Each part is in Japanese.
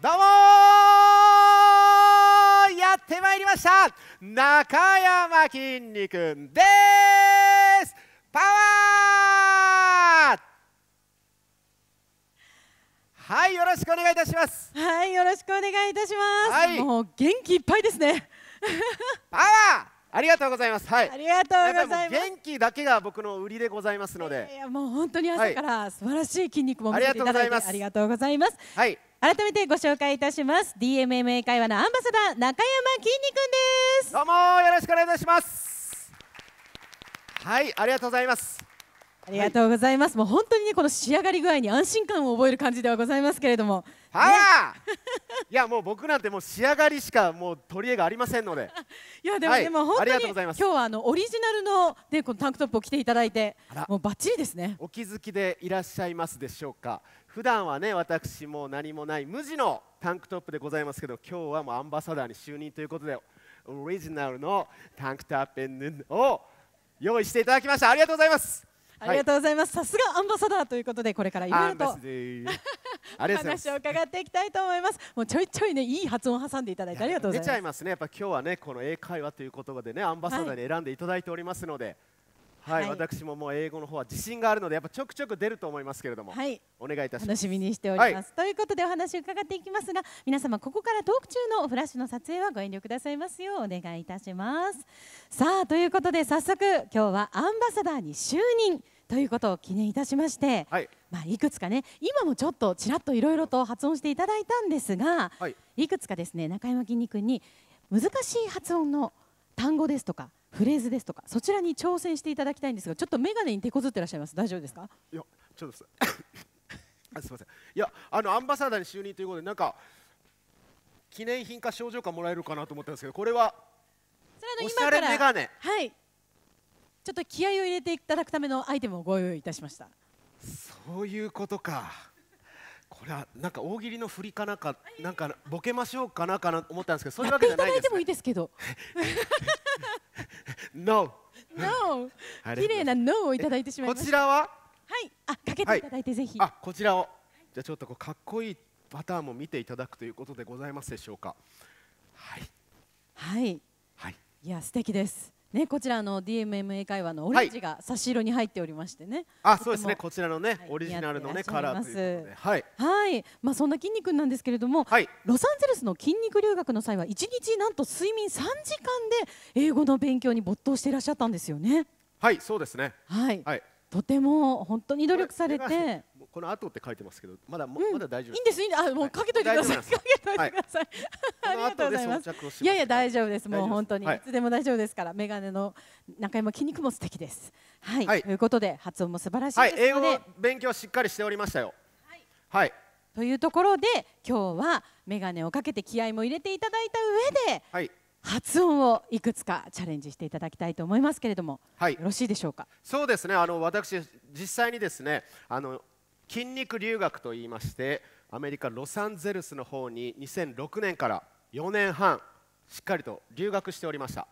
どうもやってまいりました中山筋肉ですパワーはいよろしくお願いいたしますはいよろしくお願いいたします、はい、もう元気いっぱいですね パワーありがとうございます。はい。ありがとうございます。元気だけが僕の売りでございますので。いやもう本当に朝から素晴らしい筋肉も見せていただいて、はい、ありがとうございます。はい。改めてご紹介いたします DMMA 会話のアンバサダー中山きんに君ですどうもよろしくお願いいたしますはいありがとうございますありがとうございます、はい、もう本当にねこの仕上がり具合に安心感を覚える感じではございますけれどもはい、ね、いやもう僕なんてもう仕上がりしかもう取り柄がありませんので いやでも、はい、でも本当に今日はあのオリジナルのでこのタンクトップを着ていただいてもうバッチリですねお気づきでいらっしゃいますでしょうか普段はね私も何もない無地のタンクトップでございますけど今日はもうアンバサダーに就任ということでオリジナルのタンクトップを用意していただきましたありがとうございますありがとうございます、はい、さすがアンバサダーということでこれからいろいろと 話を伺っていきたいと思いますもうちょいちょいねいい発音を挟んでいただいてありがとうございます出ちゃいますねやっぱ今日はねこの英会話という言葉でねアンバサダーに選んでいただいておりますので、はいはい、私ももう英語の方は自信があるのでやっぱちょくちょく出ると思いますけれども、はい、お願いいたします楽しみにしております、ということでお話を伺っていきますが皆様ここからトーク中のフラッシュの撮影はご遠慮くださいますようお願いいたしますさあということで早速今日はアンバサダーに就任ということを記念いたしまして、はい、まあ、いくつかね今もちょっとちらっといろいろと発音していただいたんですが、はい、いくつかですね中山筋肉に難しい発音の「単語ですとかフレーズですとかそちらに挑戦していただきたいんですがちょっと眼鏡に手こずってらっしゃいます大丈夫ですかいやちょっとあすみません いやあのアンバサダーに就任ということでなんか記念品か賞状かもらえるかなと思ったんですけどこれはおしゃれ眼鏡はいちょっと気合を入れていただくためのアイテムをご用意いたしましたそういうことかこれはなんか大喜利の振りかなんかなんかボケましょうかなかなと思ったんですけどそういうわけじゃないです、ていただいてもいいですけどノー No 綺麗なノーをいただいてしまいましたこちらははいあかけていただいてぜひ、はい、あこちらをじゃあちょっとこうかっこいいパターンも見ていただくということでございますでしょうかはいはい、はい、いや素敵ですね、こちらの DMM 英会話のオレンジが差し色に入っておりましてね。はい、あ、そうですね。こちらのね、はい、オリジナルのねカラーというはい。はい。まあそんな筋肉なんですけれども、はい、ロサンゼルスの筋肉留学の際は一日なんと睡眠3時間で英語の勉強に没頭していらっしゃったんですよね。はい、そうですね。はい。はい、とても本当に努力されて。この後って書いてますけど、まだ、うまだ大丈夫、いいんです、いいんです、あ、もうかけといてください。かけといてください。はい、ありがとうございます。いやいや、大丈夫です。もう本当に、い、つでも大丈夫ですから、メガネの中山筋肉も素敵です。はい、はい、ということで、発音も素晴らしいですので、はい、英語勉強しっかりしておりましたよ。はい。はいというところで今日はメガネをかけて気合も入れていただいた上で、はい、発音をいくつかチャレンジしていただきたいと思いますけれども、はい、よろしいでしょうかそうですねあの私実際にですねあの筋肉留学といいましてアメリカ・ロサンゼルスの方に2006年から4年半しっかりと留学しておりました。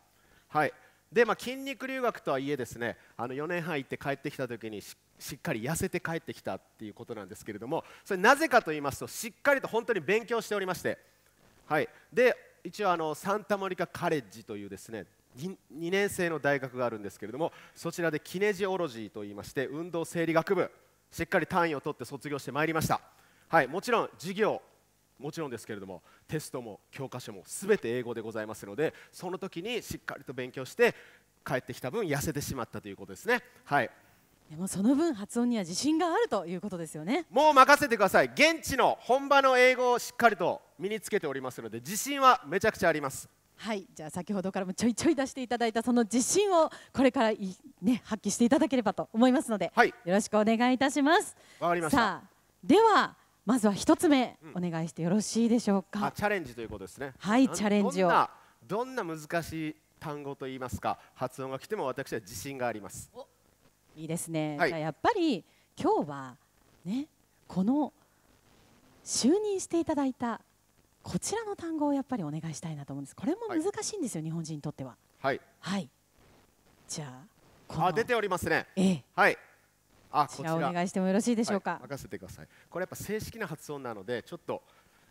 はいでまあ、筋肉留学とはいえですねあの4年半行って帰ってきた時にしっかり痩せて帰ってきたっていうことなんですけれどもそれなぜかと言いますとしっかりと本当に勉強しておりまして、はい、で一応あのサンタモリカカレッジというですね 2, 2年生の大学があるんですけれどもそちらでキネジオロジーといいまして運動生理学部しっかり単位を取って卒業してまいりました、はい、もちろん授業もちろんですけれどもテストも教科書も全て英語でございますのでその時にしっかりと勉強して帰ってきた分痩せてしまったということですね。はいでもその分発音には自信があるということですよねもう任せてください現地の本場の英語をしっかりと身につけておりますので自信はめちゃくちゃありますはいじゃあ先ほどからもちょいちょい出していただいたその自信をこれからいね、発揮していただければと思いますので、はい、よろしくお願いいたしますわかりましたさあではまずは一つ目、お願いしてよろしいでしょうかチャレンジということですねはいチャレンジをどんな難しい単語と言いますか発音が来ても私は自信がありますいいですね、はい、じゃあやっぱり今日はねこの就任していただいたこちらの単語をやっぱりお願いしたいなと思うんですこれも難しいんですよ、はい、日本人にとってははいはいじゃああ出ておりますね、ええ、はいあこちらお願いしてもよろしいでしょうか、はい、任せてくださいこれやっぱ正式な発音なのでちょっと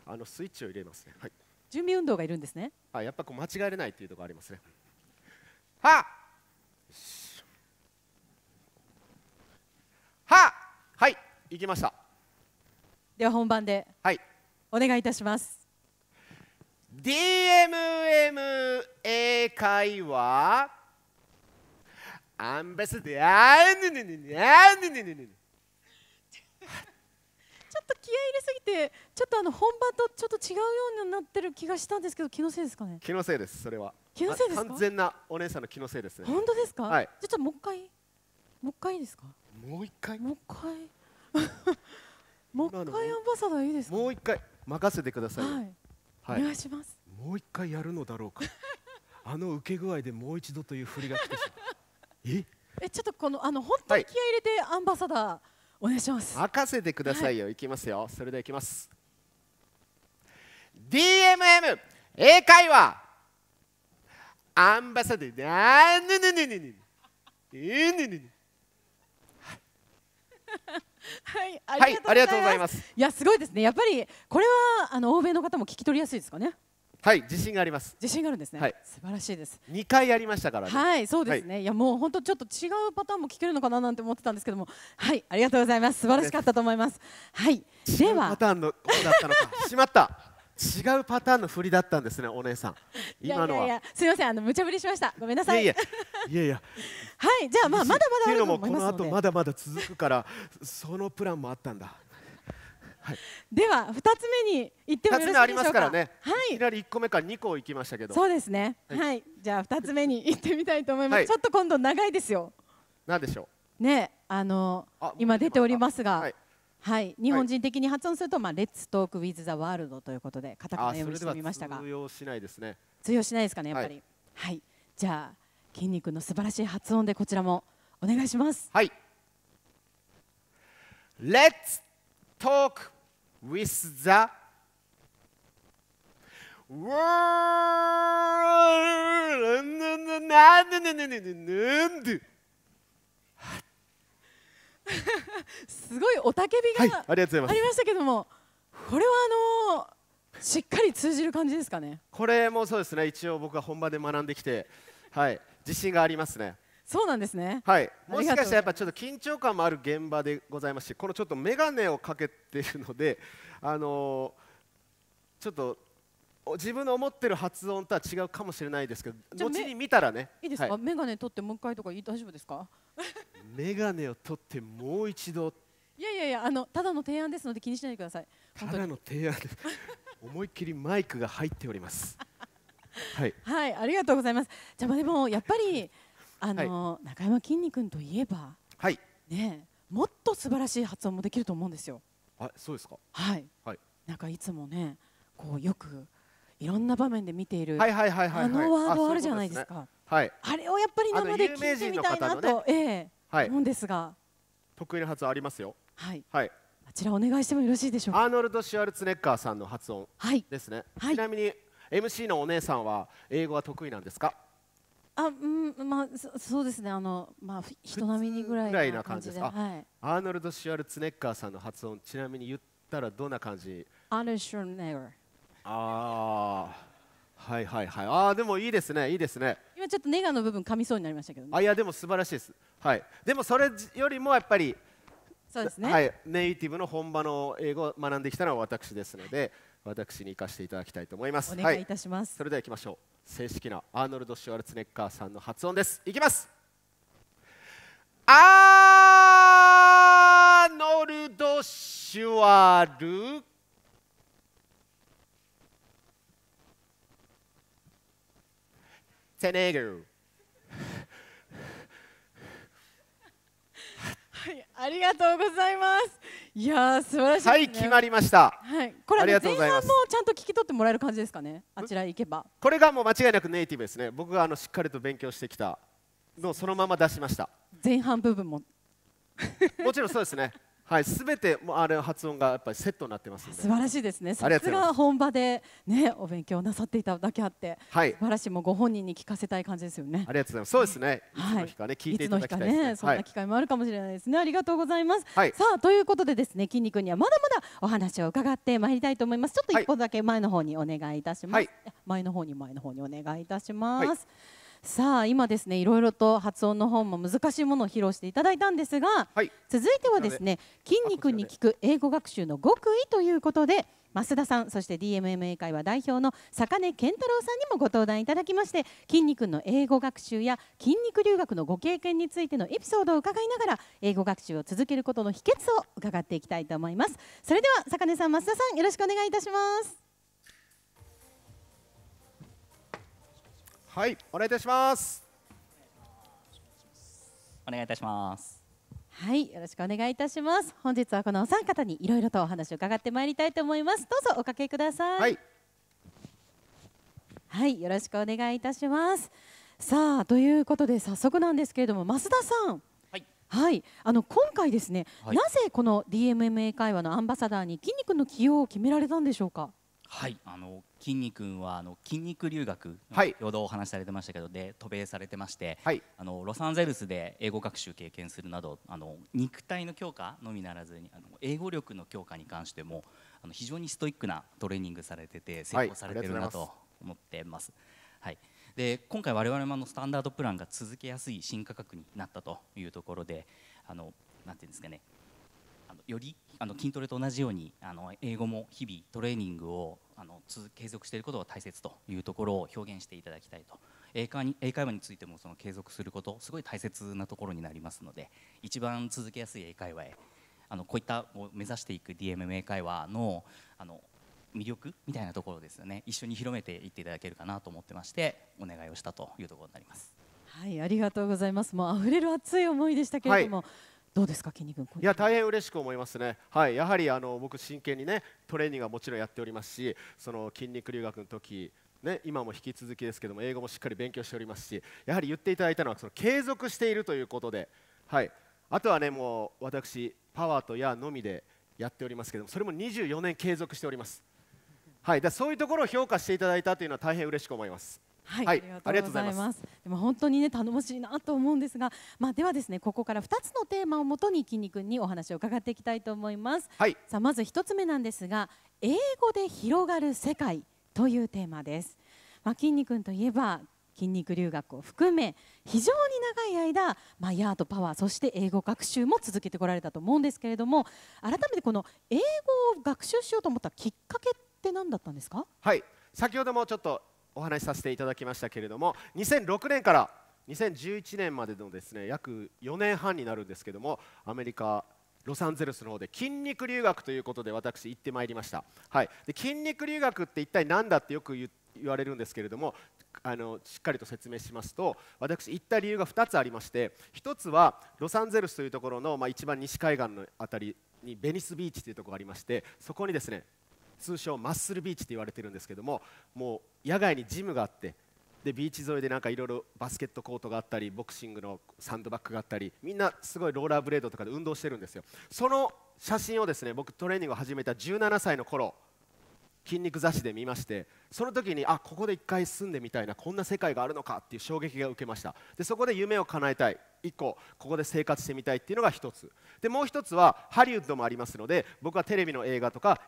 あのスイッチを入れますね、はい、準備運動がいるんですねあやっぱこう間違えれないっていうところありますねはははい行きましたでは本番ではいお願いいたします DMM 英会話アンバサダーぬぬぬぬあぬぬぬぬちょっと気合い入れすぎてちょっとあの本場とちょっと違うようになってる気がしたんですけど気のせいですかね気のせいですそれは気のせいです完全なお姉さんの気のせいですね本当ですか、はい、じゃちもう一回もう一回いいですかもう一回もう一回 もう一回アンバサダーいいですかもう一回任せてください、はいはい、お願いしますもう一回やるのだろうか あの受け具合でもう一度という振りが来てしまう ええちょっとこのあの本当に気合い入れてアンバサダー、お願いします任せてくださいよ、はい、いきますよそれではいきます DMM 英会話アンバサダーなぬぬぬぬぬぬぬぬぬはいありがとうございます。いや、すごいですね。やっぱり、これは、あの欧米の方も聞き取りやすいですかね。はい、自信があります。自信があるんですね。はい、素晴らしいです。二回やりましたから、ね、はい、そうですね。はい、いや、もう本当ちょっと違うパターンも聞けるのかななんて思ってたんですけども、はい、ありがとうございます。素晴らしかったと思います。はい、では。パターンのだったのか。しまった。違うパターンの振りだったんですね、お姉さん。今のは。いやいやすみません、あの無茶ぶりしました。ごめんなさい。いやいや。い やはい、じゃあ、まあ、まだまだあると思いますので。この後、まだまだ続くから、そのプランもあったんだ。はい、では、二つ目に行ってもよろしいでしょうか。ありますからね。はい。いきなり一個目か二個行きましたけど。そうですね。はい。はい、じゃあ、二つ目に行ってみたいと思います。はい、ちょっと今度長いですよ。なんでしょう。ね、あの、今出ておりますが。はいはい、日本人的に発音すると、まあ、レッツトークウィズザワールドということで、カタカナ読みしてみましたが。通用しないですね。通用しないですかね、やっぱり。はい、はい、じゃあ、筋肉の素晴らしい発音で、こちらもお願いします。はい。レッツトークウィズザ。ワールド。すごい雄たけびが、はい、ありましたけどもこれはあのー、しっかり通じる感じですかねこれもそうですね一応僕は本場で学んできてはい自信がありますねそうなんですねはいもしかしたらやっぱちょっと緊張感もある現場でございますしこのちょっと眼鏡をかけているのであのー、ちょっと自分の思ってる発音とは違うかもしれないですけど後に見たらねいいですか、はい、メガネ取ってもう一回とか大丈夫ですかメガネを取ってもう一度いやいやいやあのただの提案ですので気にしないでくださいただの提案です思いっきりマイクが入っております はい、はい、ありがとうございますじゃあでもやっぱりあの、はい、中山きんに君といえばはいねもっと素晴らしい発音もできると思うんですよあそうですかはい、はい、なんかいつもねこうよくいろんな場面で見ている、はいはいはいはい、あのワードあるじゃないですか。はい、あれをやっぱり生で聞いてみたいなと、ええはい、思うんですが。得意な発音ありますよ。はい。はい。あちらお願いしてもよろしいでしょうか。アーノルド・シュワルツネッガーさんの発音ですね。はい、ちなみに MC のお姉さんは英語は得意なんですか。あ、うん、まあそそうですね。あのまあ人並みにぐらいな感じです。はい。アーノルド・シュワルツネッガーさんの発音ちなみに言ったらどんな感じ。アーノルド・シュワルツネッガー。ああはいはいはいああでもいいですねいいですね今ちょっとネガの部分噛みそうになりましたけど、ね、あいやでも素晴らしいですはいでもそれよりもやっぱりそうですね、はい、ネイティブの本場の英語を学んできたのは私ですので私に生かしていただきたいと思いますお願いいたします、はい、それでは行きましょう正式なアーノルド・シュワルツネッカーさんの発音ですいきますアーノルド・シュワルセネグはいありがとうございますいや素晴らしい、ね、はい決まりましたはいこれありがとうございますもちゃんと聞き取ってもらえる感じですかねあちら行けばこれがもう間違いなくネイティブですね僕があのしっかりと勉強してきたのそのまま出しました前半部分も もちろんそうですねはい、すべてあれ発音がやっぱりセットになってます素晴らしいですね。さすが本場でねお勉強なさっていただけあって、はい、素晴らしいもご本人に聞かせたい感じですよね。ありがとうございます。そうですね。はい、いつの日かね、聞いていただきたいですね。ね、はい、そんな機会もあるかもしれないですね。ありがとうございます。はい、さあということでですね、筋肉にはまだまだお話を伺ってまいりたいと思います。ちょっと一歩だけ前の方にお願いいたします。はい、前の方に前の方にお願いいたします。さあ今ですねいろいろと発音の方も難しいものを披露していただいたんですが、はい、続いてはですね筋肉に効く英語学習の極意ということで増田さんそして DMM 英会話代表の坂根健太郎さんにもご登壇いただきまして筋肉の英語学習や筋肉留学のご経験についてのエピソードを伺いながら英語学習を続けることの秘訣を伺っていきたいと思いますそれでは坂根さん増田さんよろしくお願いいたしますはいお願いいたしますお願いいたしますはいよろしくお願いいたします本日はこのお三方にいろいろとお話を伺ってまいりたいと思いますどうぞおかけください、はい、はい、よろしくお願いいたしますさあということで早速なんですけれども増田さんはい、あの今回ですね、はい、なぜこの DMMA 会話のアンバサダーに筋肉の起用を決められたんでしょうか。はい、あの筋肉はあの筋肉留学、はい、先ほどお話しされてましたけどで渡米されてまして、はい、あのロサンゼルスで英語学習経験するなどあの肉体の強化のみならずにあの英語力の強化に関してもあの非常にストイックなトレーニングされてて成功されてるなと思ってます。はい、で今回我々ものスタンダードプランが続けやすい新価格になったというところであのなんていうんですかねあのよりあの筋トレと同じようにあの英語も日々トレーニングをあの続継続していることが大切というところを表現していただきたいと英会に英会話についてもその継続することすごい大切なところになりますので一番続けやすい英会話へあのこういったを目指していく DMM 英会話のあの魅力みたいなところですよね一緒に広めていっていただけるかなと思ってましてお願いをしたというところになります。はいありがとうございますもう溢れる熱い思いでしたけれども、はいどうですか、筋肉いや大変嬉しく思いますね、はい、やはりあの僕、真剣にねトレーニングはもちろんやっておりますし、その筋肉留学の時ね、今も引き続きですけども英語もしっかり勉強しておりますしやはり言っていただいたのはその継続しているということで、はい、あとはねもう私パワーと矢のみでやっておりますけどもそれも24年継続しております、はい、だそういうところを評価していただいたというのは大変嬉しく思いますはい、はい、ありがとうございます。でも本当にね頼もしいなと思うんですが、まあではですねここから2つのテーマをもとに筋肉にお話を伺っていきたいと思います。はい、さあまず1つ目なんですが、英語で広がる世界というテーマです。まあ筋肉といえば筋肉留学を含め非常に長い間、まあ、ヤーとパワーそして英語学習も続けてこられたと思うんですけれども改めてこの英語を学習しようと思ったきっかけって何だったんですかはい先ほどもちょっとお話しさせていただきましたけれども2006年から2011年までのですね約4年半になるんですけどもアメリカロサンゼルスの方で筋肉留学ということで私行ってまいりました、はい、で筋肉留学って一体何だってよく言われるんですけれどもあのしっかりと説明しますと私行った理由が2つありまして1つはロサンゼルスというところの、まあ、一番西海岸の辺りにベニスビーチというところがありましてそこにですね通称マッスルビーチって言われてるんですけどももう野外にジムがあってでビーチ沿いでなんかいろいろバスケットコートがあったりボクシングのサンドバッグがあったりみんなすごいローラーブレードとかで運動してるんですよその写真をですね僕トレーニングを始めた17歳の頃筋肉雑誌で見ましてその時にあここで1回住んでみたいなこんな世界があるのかっていう衝撃が受けましたでそこで夢を叶えたい1個ここで生活してみたいっていうのが1つでもう1つはハリウッドもありますので僕はテレビの映画とか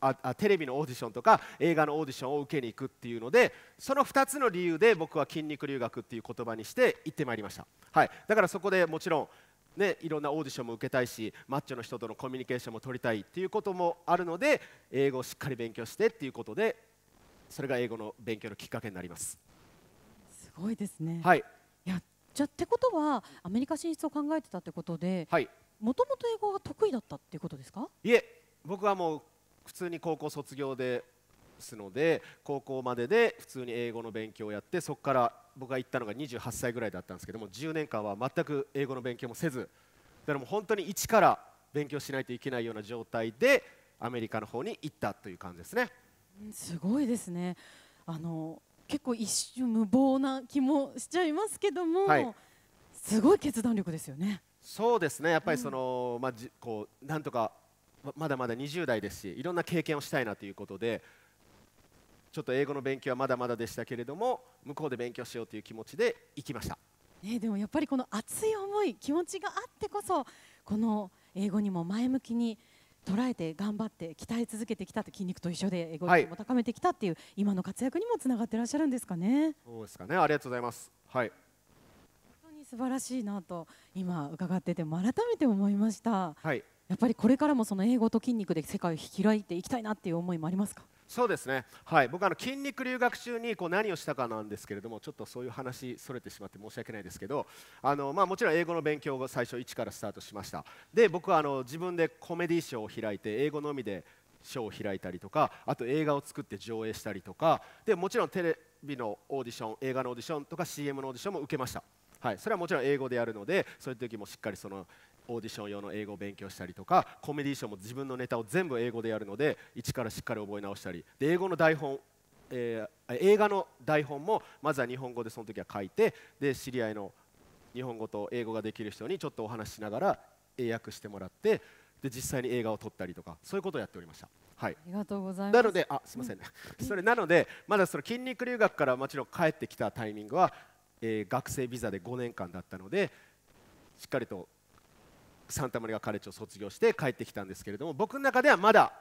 ああテレビのオーディションとか映画のオーディションを受けに行くっていうのでその2つの理由で僕は筋肉留学っていう言葉にして行ってまいりました、はい、だからそこでもちろんね、いろんなオーディションも受けたいしマッチョの人とのコミュニケーションも取りたいっていうこともあるので英語をしっかり勉強してっていうことでそれが英語の勉強のきっかけになりますすごいですね、はい、いやじゃってことはアメリカ進出を考えてたってことでもともと英語が得意だったっていうことですかいえ僕はもう普通に高校卒業ですので高校までで普通に英語の勉強をやってそこから僕が行ったのが28歳ぐらいだったんですけども10年間は全く英語の勉強もせずだからもう本当に一から勉強しないといけないような状態でアメリカの方に行ったという感じですね。すごいですねあの結構一瞬無謀な気もしちゃいますけども、はい、すごい決断力ですよね。そうですねやっぱりその、うん、まあ、こうなんとかまだまだ20代ですしいろんな経験をしたいなということでちょっと英語の勉強はまだまだでしたけれども向こうで勉強しようという気持ちで行きました、ね、でもやっぱりこの熱い思い気持ちがあってこそこの英語にも前向きに捉えて頑張って鍛え続けてきたと筋肉と一緒で英語力も高めてきたっていう、はい、今の活躍にもつながってらっしゃるんですかね。そうですかねありがとうございます、はい、本当に素晴らしいなと今伺ってても改めて思いました。はいやっぱりこれからもその英語と筋肉で世界を開いていきたいなっていう思いもありますかそうですね、はい、僕あの筋肉留学中にこう何をしたかなんですけれどもちょっとそういう話それてしまって申し訳ないですけどあの、まあ、もちろん英語の勉強を最初1からスタートしましたで僕はあの自分でコメディショーを開いて英語のみでショーを開いたりとかあと映画を作って上映したりとかでもちろんテレビのオーディション映画のオーディションとか CM のオーディションも受けました、はい、それはもちろん英語でやるのでそういう時もしっかりそのオーディション用の英語を勉強したりとかコメディーションも自分のネタを全部英語でやるので一からしっかり覚え直したりで英語の台本えー、映画の台本もまずは日本語でその時は書いてで知り合いの日本語と英語ができる人にちょっとお話ししながら英訳してもらってで実際に映画を撮ったりとかそういうことをやっておりました。はい、ありがとうございますなのであすみません、ね、それなのでまだその筋肉留学からもちろん帰ってきたタイミングは、えー、学生ビザで5年間だったのでしっかりとサンタマリガカレッジを卒業して帰ってきたんですけれども僕の中ではまだ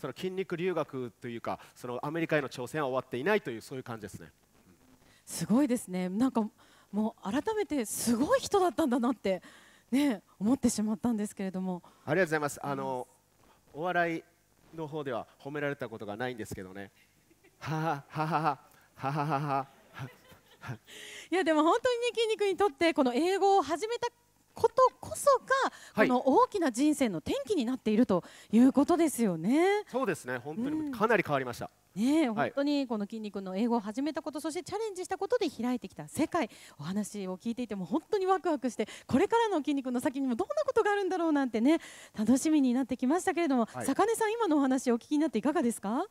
その筋肉留学というかそのアメリカへの挑戦は終わっていないというそういう感じですね。すごいですねなんかもう改めてすごい人だったんだなってね思ってしまったんですけれどもありがとうございますあのお笑いの方では褒められたことがないんですけどねははははははははいやでも本当にね筋肉にとってこの英語を始めたことこそが、はい、この大きな人生の転機になっているということですよね。そうですね本当にかなり変わりました、うん、ね、本当にこの筋肉の英語を始めたこと、はい、そしてチャレンジしたことで開いてきた世界お話を聞いていても本当にワクワクしてこれからの筋肉の先にもどんなことがあるんだろうなんてね楽しみになってきましたけれども、はい、坂根さん今のお話をお聞きになっていかがですか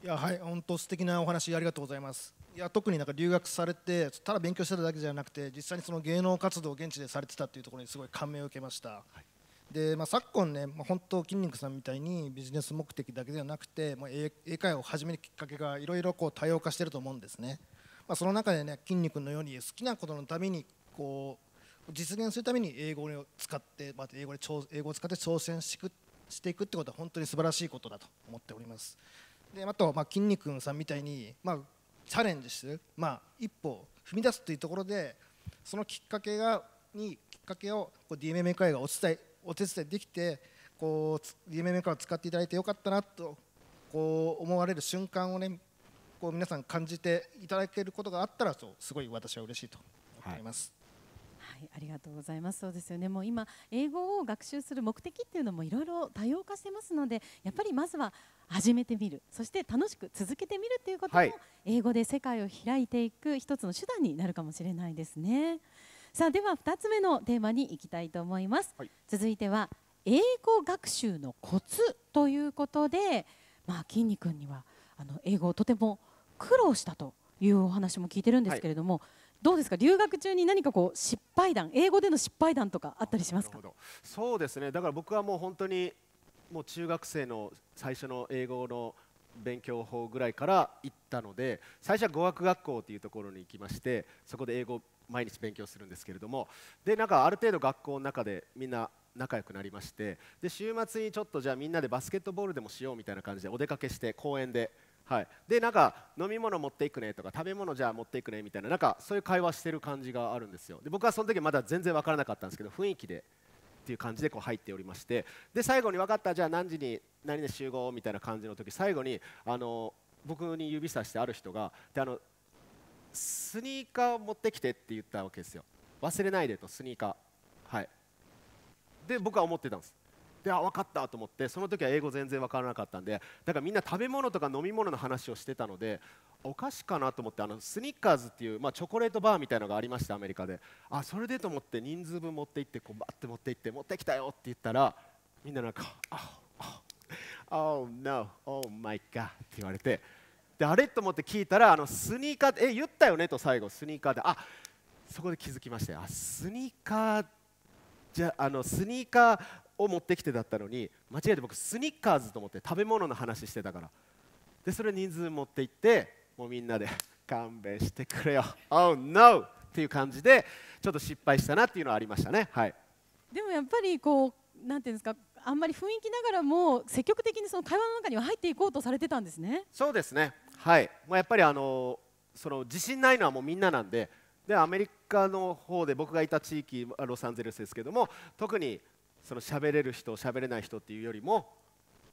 いやはい本当素敵なお話ありがとうございます。いや特になんか留学されてただ勉強してただけじゃなくて実際にその芸能活動を現地でされてたっていうところにすごい感銘を受けました。はいで、まあ、昨今ね、まあ、本当筋肉さんみたいにビジネス目的だけではなくて、まあ、英会話を始めるきっかけがいろいろ多様化してると思うんですね、まあ、その中でね筋肉のように好きなことのためにこう実現するために英語を使って、まあ、英語で英語を使って挑戦していくしていくってことは本当に素晴らしいことだと思っておりますであと、まあ、筋肉さんみたいに、まあ、チャレンジする、まあ、一歩踏み出すというところでそのきっかけがにきっかけをこう DMM 会がお伝えお手伝いできてこう DMM 会を使っていただいてよかったなとこう思われる瞬間をねこう皆さん感じていただけることがあったらそうすごい私は嬉しいと思っています。はいはい、ありがとうございます。そうですよね。もう今英語を学習する目的っていうのもいろいろ多様化してますので、やっぱりまずは始めてみるそして楽しく続けてみるということも、英語で世界を開いていく一つの手段になるかもしれないですねさあでは2つ目のテーマに行きたいと思います、はい、続いては英語学習のコツということでまあ筋肉にはあの英語をとても苦労したというお話も聞いてるんですけれども、はいどうですか留学中に何かこう失敗談英語での失敗談とかあったりしますかそうですねだから僕はもう本当にもう中学生の最初の英語の勉強法ぐらいから行ったので最初は語学学校というところに行きましてそこで英語を毎日勉強するんですけれどもでなんかある程度学校の中でみんな仲良くなりましてで週末にちょっとじゃあみんなでバスケットボールでもしようみたいな感じでお出かけして公園で。はい、でなんか飲み物持っていくねとか食べ物じゃあ持っていくねみたいななんかそういう会話してる感じがあるんですよで僕はその時まだ全然分からなかったんですけど雰囲気でっていう感じでこう入っておりましてで最後に分かったじゃあ何時に何で集合みたいな感じの時最後にあの僕に指さしてある人がであのスニーカーを持ってきてって言ったわけですよ忘れないでとスニーカーはいで僕は思ってたんですであ分かったと思ってその時は英語全然分からなかったんでだからみんな食べ物とか飲み物の話をしてたのでお菓子かなと思ってあのスニッカーズっていう、まあ、チョコレートバーみたいなのがありましたアメリカであそれでと思って人数分持って行ってこうバッて持って行って持ってきたよって言ったらみんななんか「あああ、h あ、o あ、h あ、y あ、o あ、って言われてであれと思って聞いたらあのスニーカーあ、え言ったよね」と最後スニーカーであそこで気づきましたよあスニーカーじゃあのスニーカーを持ってきてだったのに間違えて僕スニッカーズと思って食べ物の話してたからでそれ人数持って行ってもうみんなで勘弁してくれよ Oh no! っていう感じでちょっと失敗したなっていうのはありましたねはいでもやっぱりこうなんていうんですかあんまり雰囲気ながらも積極的にその会話の中には入っていこうとされてたんですねそうですねはいもうやっぱりあのその自信ないのはもうみんななんででアメリカの方で僕がいた地域ロサンゼルスですけども特にその喋れる人喋れない人っていうよりも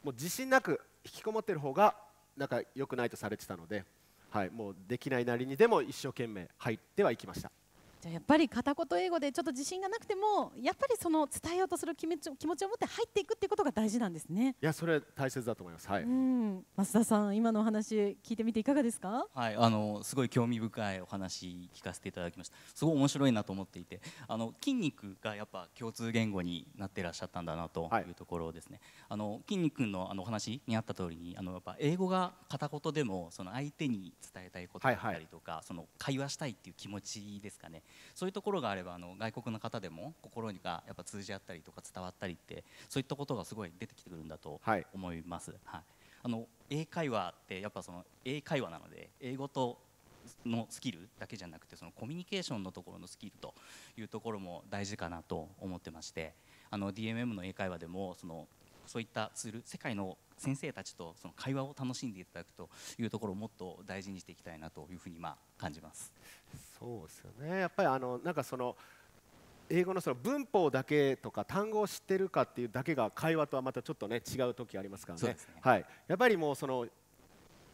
もう自信なく引きこもってる方がなんか良くないとされてたので、はい、もうできないなりにでも一生懸命入ってはいきました。じゃあやっぱり片言英語でちょっと自信がなくてもやっぱりその伝えようとする気持ち気持ちを持って入っていくっていうことが大事なんですね。いやそれ大切だと思います。はい。うん増田さん今のお話聞いてみていかがですか。はいあのすごい興味深いお話聞かせていただきました。すごい面白いなと思っていてあの筋肉がやっぱ共通言語になっていらっしゃったんだなというところですね。はい、あの筋肉のあの話にあった通りにあのやっぱ英語が片言でもその相手に伝えたいことだったりとか、はいはい、その会話したいっていう気持ちですかね。そういうところがあればあの外国の方でも心にがやっぱ通じ合ったりとか伝わったりってそういったことがすごい出てきてくるんだと思います。はい、はい、あの英会話ってやっぱその英会話なので英語とのスキルだけじゃなくてそのコミュニケーションのところのスキルというところも大事かなと思ってましてあの DMM の英会話でもそのそういったツール世界の先生たちとその会話を楽しんでいただくというところをもっと大事にしていきたいなというふうにま感じますそうですよねやっぱりあのなんかその英語のその文法だけとか単語を知ってるかっていうだけが会話とはまたちょっとね違う時ありますからね、ね、はい、やっぱりもうその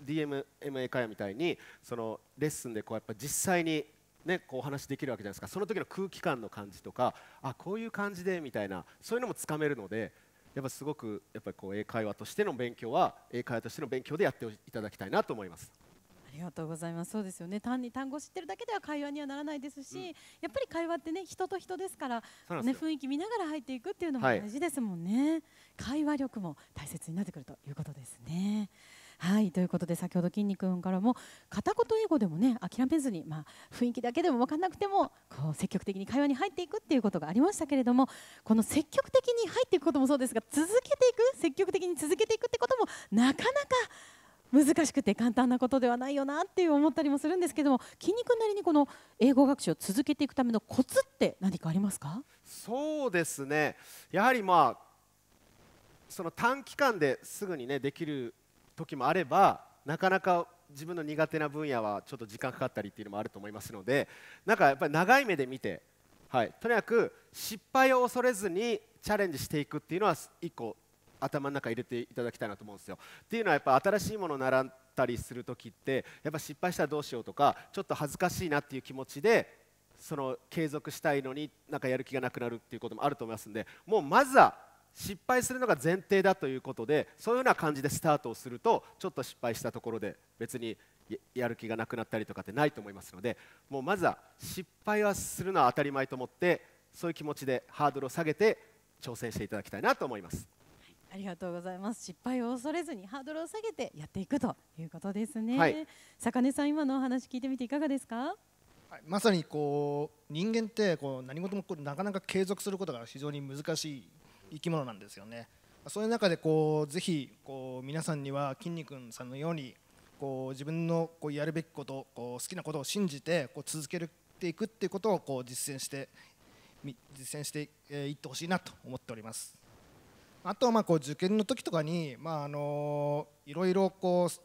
DMMA 会話みたいにそのレッスンでこうやっぱ実際にね、こうお話できるわけじゃないですかその時の空気感の感じとかあこういう感じでみたいなそういうのもつかめるのでやっぱすごくやっぱりこう英会話としての勉強は英会話としての勉強でやっていただきたいなと思います。ありがとうございます。そうですよね。単に単語知ってるだけでは会話にはならないですし、うん、やっぱり会話ってね人と人ですからね雰囲気見ながら入っていくっていうのも大事ですもんね、はい、会話力も大切になってくるということですね。はいということで先ほどきんに君からも片言英語でもね諦めずに、まあ、雰囲気だけでも分からなくてもこう積極的に会話に入っていくっていうことがありましたけれどもこの積極的に入っていくこともそうですが続けていく積極的に続けていくってこともなかなか難しくて簡単なことではないよなっていう思ったりもするんですけども筋肉なりにこの英語学習を続けていくためのコツって何かありますかそうですねやはりまあその短期間ですぐにねできる時もあればなかなか自分の苦手な分野はちょっと時間かかったりっていうのもあると思いますのでなんかやっぱり長い目で見て、はい、とにかく失敗を恐れずにチャレンジしていくっていうのは1個頭の中入れていただきたいなと思うんですよ。っていうのはやっぱ新しいものを習ったりする時ってやっぱ失敗したらどうしようとかちょっと恥ずかしいなっていう気持ちでその継続したいのになんかやる気がなくなるっていうこともあると思いますんでもうまずは失敗するのが前提だということでそういうような感じでスタートをするとちょっと失敗したところで別にやる気がなくなったりとかってないと思いますのでもうまずは失敗はするのは当たり前と思ってそういう気持ちでハードルを下げて挑戦していただきたいなと思います。ありがとうございます。失敗を恐れずにハードルを下げてやっていくということですね。はい、坂根さん、今のお話聞いてみていかがですか。はい、まさにこう人間ってこう何事もこうなかなか継続することが非常に難しい生き物なんですよね。そういう中でこうぜひこう皆さんにはきんに君さんのようにこう自分のこうやるべきことこう好きなことを信じてこう続けていくっていうことをこう実践して実践していってほしいなと思っております。あとはまあこう受験の時とかに、まあ、あのいろいろこう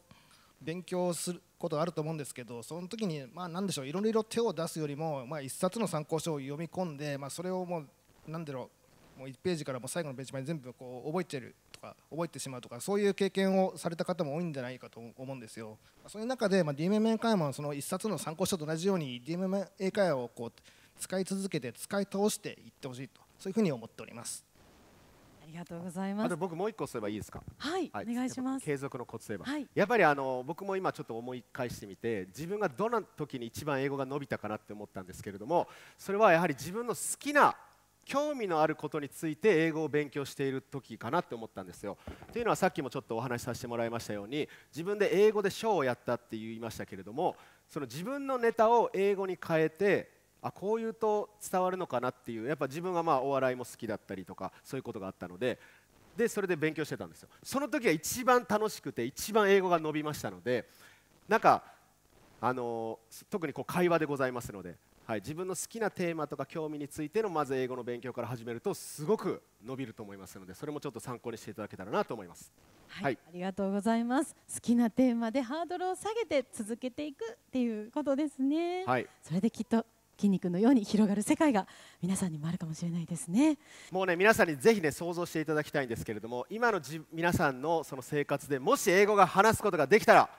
勉強することあると思うんですけどその時にまあ何でしょういろいろ手を出すよりも、まあ、一冊の参考書を読み込んで、まあ、それをもう何だろうもう1ページからも最後のページまで全部こう覚えてるとか覚えてしまうとかそういう経験をされた方も多いんじゃないかと思うんですよ。そういう中で、まあ、DMM 英会話もその1冊の参考書と同じように DMM 英会話をこう使い続けて使い倒していってほしいとそういうふうに思っております。ありがとうございます。あと僕もう一個すればいいですか。はい、はい、お願いします。継続のコツといえば、はい、やっぱりあの僕も今ちょっと思い返してみて、自分がどんな時に一番英語が伸びたかなって思ったんですけれども、それはやはり自分の好きな興味のあることについて英語を勉強している時かなって思ったんですよ。というのはさっきもちょっとお話しさせてもらいましたように自分で英語でショーをやったって言いましたけれどもその自分のネタを英語に変えてあこう言うと伝わるのかなっていうやっぱ自分はまあお笑いも好きだったりとかそういうことがあったのででそれで勉強してたんですよその時は一番楽しくて一番英語が伸びましたのでなんかあの特にこう会話でございますのではい、自分の好きなテーマとか興味についてのまず英語の勉強から始めるとすごく伸びると思いますのでそれもちょっと参考にしていただけたらなと思います、はい、はい、ありがとうございます好きなテーマでハードルを下げて続けていくっていうことですね、はい、それできっと筋肉のように広がる世界が皆さんにもあるかもしれないですねもうね皆さんにぜひね想像していただきたいんですけれども今のじ皆さんのその生活でもし英語が話すことができたら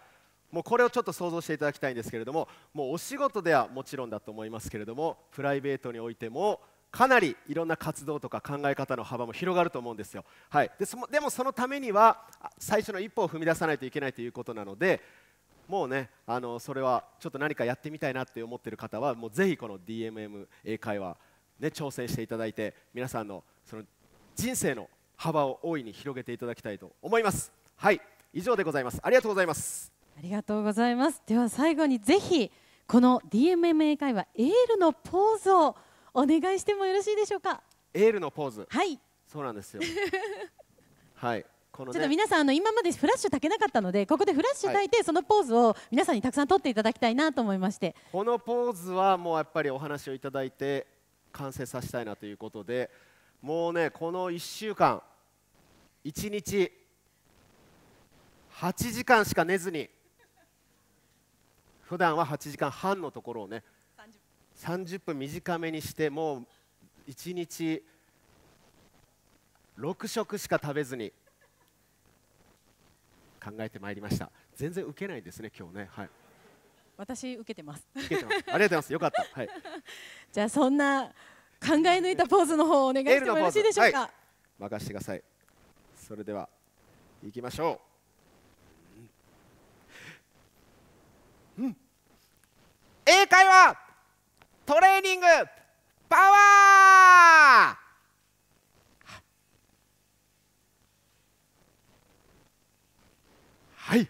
もうこれをちょっと想像していただきたいんですけれどももうお仕事ではもちろんだと思いますけれどもプライベートにおいてもかなりいろんな活動とか考え方の幅も広がると思うんですよ、はい、でそでもそのためには最初の一歩を踏み出さないといけないということなのでもうねあのそれはちょっと何かやってみたいなって思ってる方はもうぜひこの DMM 英会話、ね、挑戦していただいて皆さんのその人生の幅を大いに広げていただきたいと思いますはい以上でございますありがとうございますありがとうございますでは最後にぜひこの DMMA 会話エールのポーズをお願いしてもよろしいでしょうかエールのポーズはいそうなんですよ はいこの、ね、ちょっと皆さんあの今までフラッシュたけなかったのでここでフラッシュたいて、そのポーズを皆さんにたくさん撮っていただきたいなと思いましてこのポーズはもうやっぱりお話をいただいて完成させたいなということでもうねこの1週間1日8時間しか寝ずに普段は8時間半のところをね30分短めにしてもう1日6食しか食べずに考えてまいりました全然受けないですね今日ねはい私受けてます受けてますありがとうございますよかったはい じゃあそんな考え抜いたポーズの方をお願いしてもよろしいでしょうか、はい、任せてくださいそれでは行きましょううん、英会話トレーニングパワーはい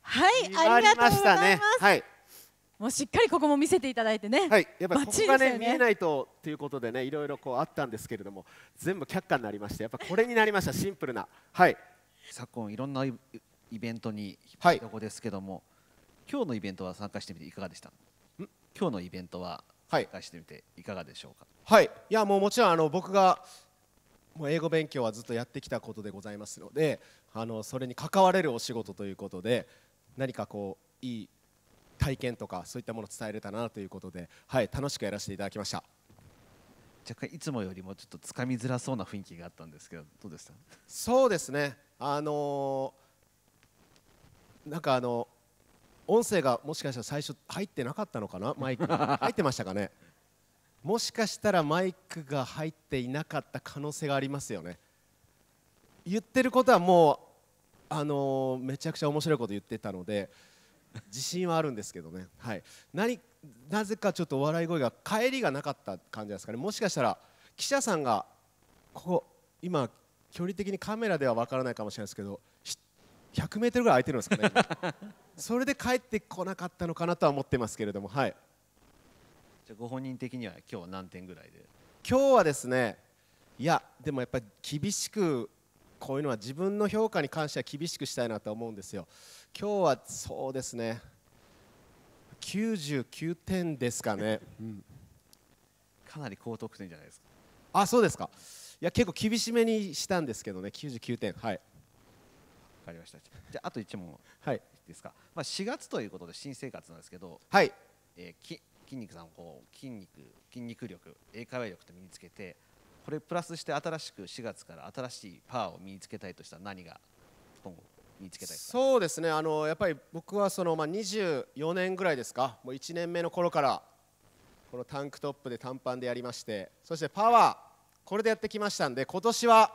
はいありがとうございます、ね、はいもうしっかりここも見せていただいてね、はい、やっぱりここがね、ね、見えないとということでねいろいろこうあったんですけれども全部却下になりましてやっぱこれになりましたシンプルなはい昨今いろんなイベントに、はい、こゴですけども、今日のイベントは参加してみていかがでした今日のイベントは参加してみていかがでしょうかはい、いやもうもちろんあの僕がもう英語勉強はずっとやってきたことでございますのであのそれに関われるお仕事ということで何かこういい体験とかそういったものを伝えれたなということで、はい、楽しくやらせていただきました若干いつもよりもちょっとつかみづらそうな雰囲気があったんですけどどうでしたそうですねあのーなんかあのー音声がもしかしたら最初入ってなかったのかなマイク入ってましたかねもしかしたらマイクが入っていなかった可能性がありますよね言ってることはもうあのー、めちゃくちゃ面白いこと言ってたので自信はあるんですけどね、はい、何なぜかちょっと笑い声が帰りがなかった感じですかねもしかしたら記者さんがここ今距離的にカメラでは分からないかもしれないですけど 100m ぐらい空いてるんですかねそれで帰ってこなかったのかなとは思ってますけれども、はい、じゃご本人的には今日は何点ぐらいで今日はですねいやでもやっぱり厳しくこういうのは自分の評価に関しては厳しくしたいなと思うんですよ今日はそうですね99点ですかね、うん、かなり高得点じゃないですかあそうですかいや結構厳しめにしたんですけどね99点はいわかりましたじゃああと1問はいですか、まあ、4月ということで新生活なんですけど、はいえー、き筋肉さんこう筋肉筋肉力英会話力と身につけてこれプラスして新しく4月から新しいパワーを身につけたいとしたら何が今後身につけたいですかそうですねあのやっぱり僕はその、まあ、24年ぐらいですかもう1年目の頃からこのタンクトップで短パンでやりましてそしてパワーこれでやってきましたんで今年は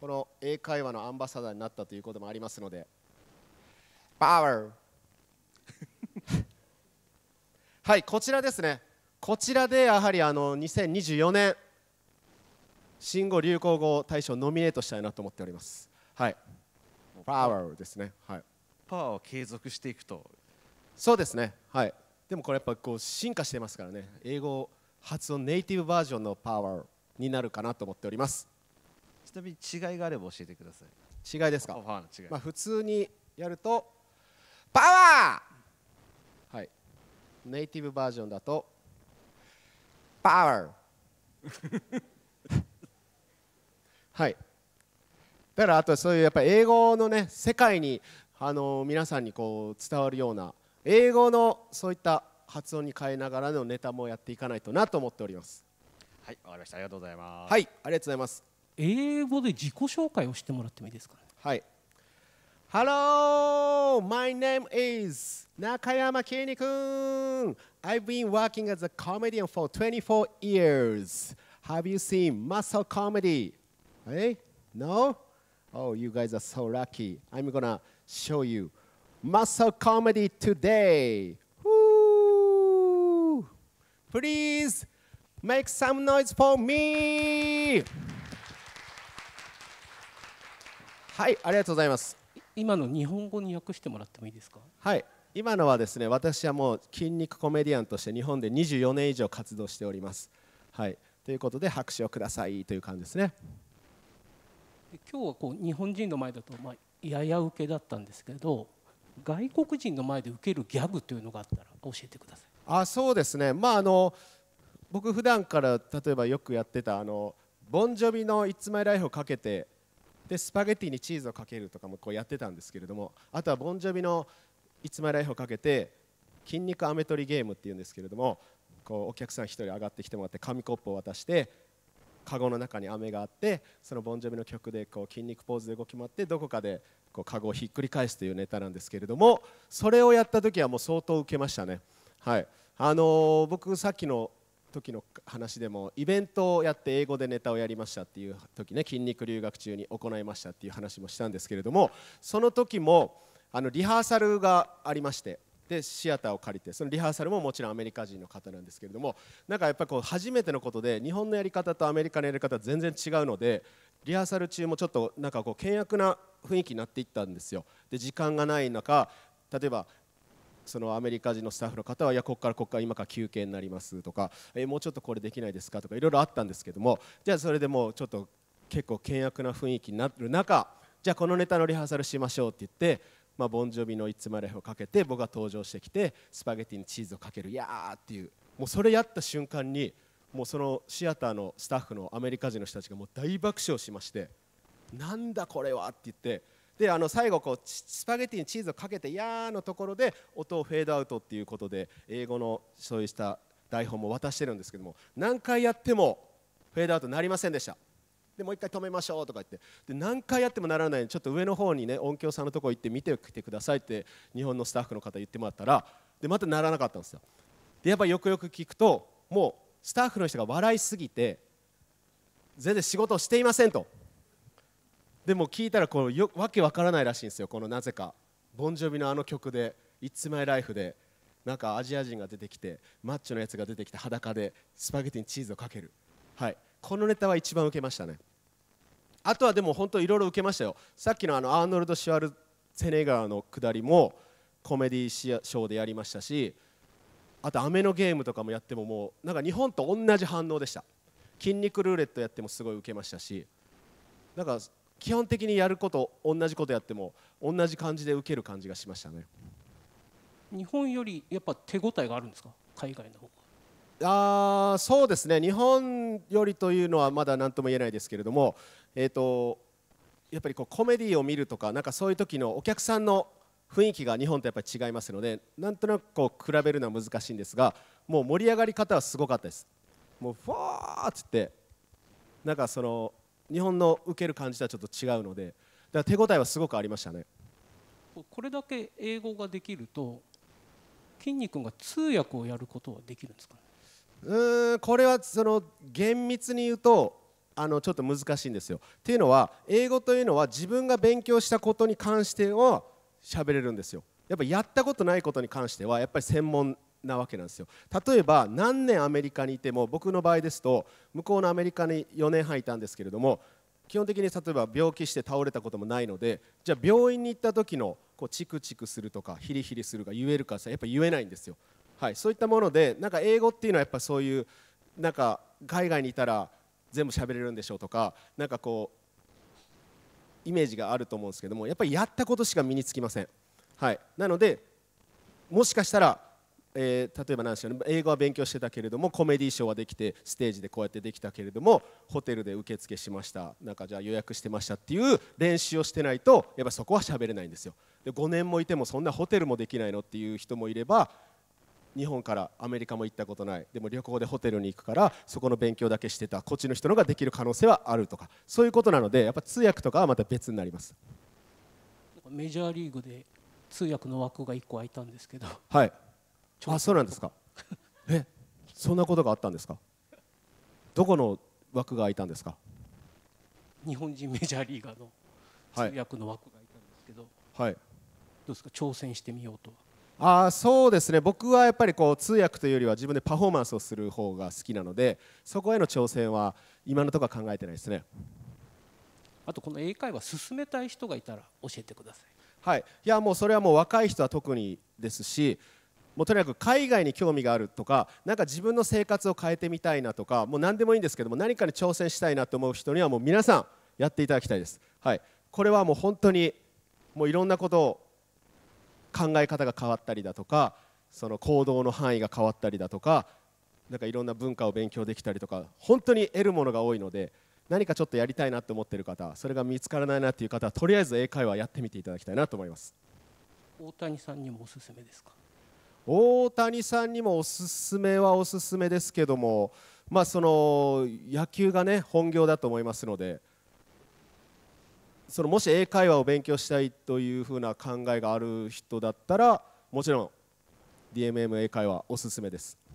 この英会話のアンバサダーになったということもありますのでパワーはいこちらですねこちらでやはりあの2024年新語・流行語大賞ノミネートしたいなと思っておりますはいパワーですねはいパワーを継続していくとそうですねはいでもこれやっぱこう進化してますからね英語発音ネイティブバージョンのパワーになるかなと思っておりますちなみに違いがあれば教えてください違いですか、まあ、普通にやるとパワーはいネイティブバージョンだとパワーはいだからあとそういうやっぱり英語のね世界にあの皆さんにこう伝わるような英語のそういった発音に変えながらのネタもやっていかないとなと思っておりますはいわかりましたありがとうございますはいありがとうございます英語で自己紹介をしてもらってもいいですか、ね、はい Hello, my name is Nakayama Keni-kun. I've been working as a comedian for 24 years. Have you seen muscle comedy? Hey, eh? No? Oh, you guys are so lucky. I'm gonna show you muscle comedy today. Please make some noise for me. はい、ありがとうございます。今の日本語に訳してもらってもいいですかはい今のはですね私はもう筋肉コメディアンとして日本で24年以上活動しておりますはいということで拍手をくださいという感じですね今日はこう日本人の前だとまあやや受けだったんですけど外国人の前で受けるギャグというのがあったら教えてくださいあそうですねまああの僕普段から例えばよくやってたあのボンジョビの「いつまいライフ」をかけてでスパゲッティにチーズをかけるとかもこうやってたんですけれどもあとはボンジョビの「いつまライフ」をかけて筋肉飴取りゲームっていうんですけれどもこうお客さん1人上がってきてもらって紙コップを渡してカゴの中に飴があってそのボンジョビの曲でこう筋肉ポーズで動き回ってどこかでこうカゴをひっくり返すというネタなんですけれどもそれをやった時はもう相当受けましたね。はいあのー、僕さっきの時の話でもイベントをやって英語でネタをやりましたっていう時ね筋肉留学中に行いましたっていう話もしたんですけれどもその時もあのリハーサルがありましてでシアターを借りてそのリハーサルももちろんアメリカ人の方なんですけれどもなんかやっぱこう初めてのことで日本のやり方とアメリカのやり方全然違うのでリハーサル中もちょっとなんかこう険悪な雰囲気になっていったんですよ。で時間がない中例えばそのアメリカ人のスタッフの方はいやここからここから今から休憩になりますとかえもうちょっとこれできないですかとかいろいろあったんですけどもじゃあそれでもうちょっと結構険悪な雰囲気になる中じゃあこのネタのリハーサルしましょうって言って。まあ、ボンジョビの「いつまで」をかけて僕が登場してきてスパゲティにチーズをかける「いやー」っていうもうそれやった瞬間にもうそのシアターのスタッフのアメリカ人の人たちがもう大爆笑しまして「なんだこれは」って言ってであの最後こうスパゲッティにチーズをかけて「やー」のところで音をフェードアウトっていうことで英語のそうした台本も渡してるんですけども何回やってもフェードアウトなりませんでしたでもう一回止めましょうとか言ってで何回やってもならないちょっと上の方にね音響さんのところ行って見てきてくださいって日本のスタッフの方言ってもらったらでまたならなかったんですよでやっぱよくよく聞くともうスタッフの人が笑いすぎて全然仕事をしていませんと。でも聞いたらこうよわけわからないらしいんですよこのなぜかボンジョビのあの曲で「It's My Life で」なんかアジア人が出てきてマッチョのやつが出てきて裸でスパゲティにチーズをかける、はい、このネタは一番受けましたねあとはでも本当いろいろ受けましたよさっきのあのアーノルド・シュワルツェネガーのくだりもコメディーショーでやりましたしあと「アメのゲーム」とかもやってももうなんか日本と同じ反応でした筋肉ルーレットやってもすごい受けましたしだから基本的にやること同じことやっても同じ感じで受ける感じがしましたね日本よりやっぱ手応えがあるんですか海外の方あそうですね日本よりというのはまだ何とも言えないですけれども、えーと、やっぱりこうコメディを見るとかなんかそういう時のお客さんの雰囲気が日本とやっぱり違いますのでなんとなくこう比べるのは難しいんですがもう盛り上がり方はすごかったですもうファーっつってなんかその日本の受ける感じとはちょっと違うのでだから手応えはすごくありましたねこれだけ英語ができると筋肉が通訳をやることはできるんですか、ね、うんこれはその厳密に言うとあのちょっと難しいんですよ。っていうのは英語というのは自分が勉強したことに関しては喋れるんですよ。やっぱやったことないことに関してはやっぱり専門なわけなんですよ例えば何年アメリカにいても僕の場合ですと向こうのアメリカに4年半いたんですけれども基本的に例えば病気して倒れたこともないのでじゃあ病院に行った時のこうチクチクするとかヒリヒリするが言えるかさやっぱ言えないんですよ、はい、そういったものでなんか英語っていうのはやっぱそういうなんか海外にいたら全部喋れるんでしょうとかなんかこうイメージがあると思うんですけどもやっぱりやったことしか身につきません、はい、なのでもしかしたらえー、例えば何でしょうね英語は勉強してたけれどもコメディーショーはできてステージでこうやってできたけれどもホテルで受付しましたなんかじゃあ予約してましたっていう練習をしてないとやっぱそこは喋れないんですよで5年もいてもそんなホテルもできないのっていう人もいれば日本からアメリカも行ったことないでも旅行でホテルに行くからそこの勉強だけしてたこっちの人のができる可能性はあるとかそういうことなのでやっぱ通訳とかはまた別になりますメジャーリーグで通訳の枠が1個空いたんですけど、はい、あそうなんですかえそんなことがあったんですかどこの枠が空いたんですか日本人メジャーリーガーの通訳の枠が空いたんですけど、はい、どうですか挑戦してみようとはあそうですね僕はやっぱりこう通訳というよりは自分でパフォーマンスをする方が好きなのでそこへの挑戦は今のところは考えてないですねあとこの英会話進めたい人がいたら教えてくださいはいいやもうそれはもう若い人は特にですしもうとにかく海外に興味があるとかなか自分の生活を変えてみたいなとかもう何でもいいんですけども何かに挑戦したいなと思う人にはもう皆さんやっていただきたいです、はい、これはもう本当にもういろんなことを考え方が変わったりだとかその行動の範囲が変わったりだとかなかいろんな文化を勉強できたりとか本当に得るものが多いので何かちょっとやりたいなと思っている方それが見つからないなという方はとりあえず英会話やってみていただきたいなと思います大谷さんにもおすすめですか大谷さんにもおすすめはおすすめですけども、まあ、その野球がね本業だと思いますのでそのもし英会話を勉強したいというふうな考えがある人だったらもちろん DMM 英会話おすすめです。